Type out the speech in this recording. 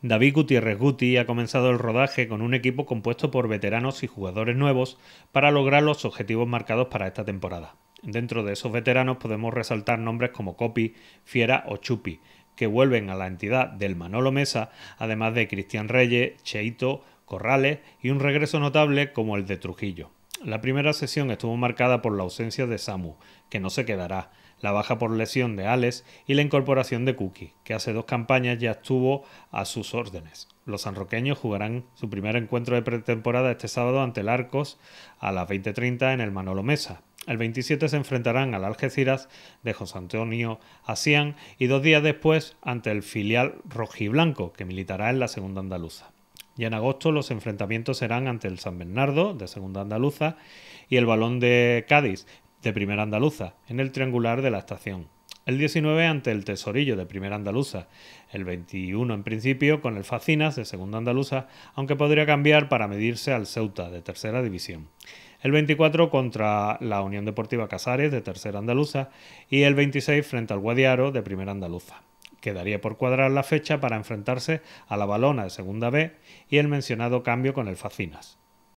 David Gutiérrez Guti ha comenzado el rodaje con un equipo compuesto por veteranos y jugadores nuevos para lograr los objetivos marcados para esta temporada. Dentro de esos veteranos podemos resaltar nombres como Copi, Fiera o Chupi, que vuelven a la entidad del Manolo Mesa, además de Cristian Reyes, Cheito, Corrales y un regreso notable como el de Trujillo. La primera sesión estuvo marcada por la ausencia de Samu, que no se quedará, la baja por lesión de Alex y la incorporación de Cookie, que hace dos campañas ya estuvo a sus órdenes. Los sanroqueños jugarán su primer encuentro de pretemporada este sábado ante el Arcos a las 20.30 en el Manolo Mesa. El 27 se enfrentarán al Algeciras de José Antonio Asián y dos días después ante el filial rojiblanco, que militará en la segunda andaluza. Y en agosto los enfrentamientos serán ante el San Bernardo de segunda andaluza y el Balón de Cádiz de Primera Andaluza, en el triangular de la estación. El 19 ante el Tesorillo de Primera Andaluza, el 21 en principio con el Facinas de Segunda Andaluza, aunque podría cambiar para medirse al Ceuta de Tercera División. El 24 contra la Unión Deportiva Casares de Tercera Andaluza y el 26 frente al Guadiaro de Primera Andaluza. Quedaría por cuadrar la fecha para enfrentarse a la Balona de Segunda B y el mencionado cambio con el Facinas.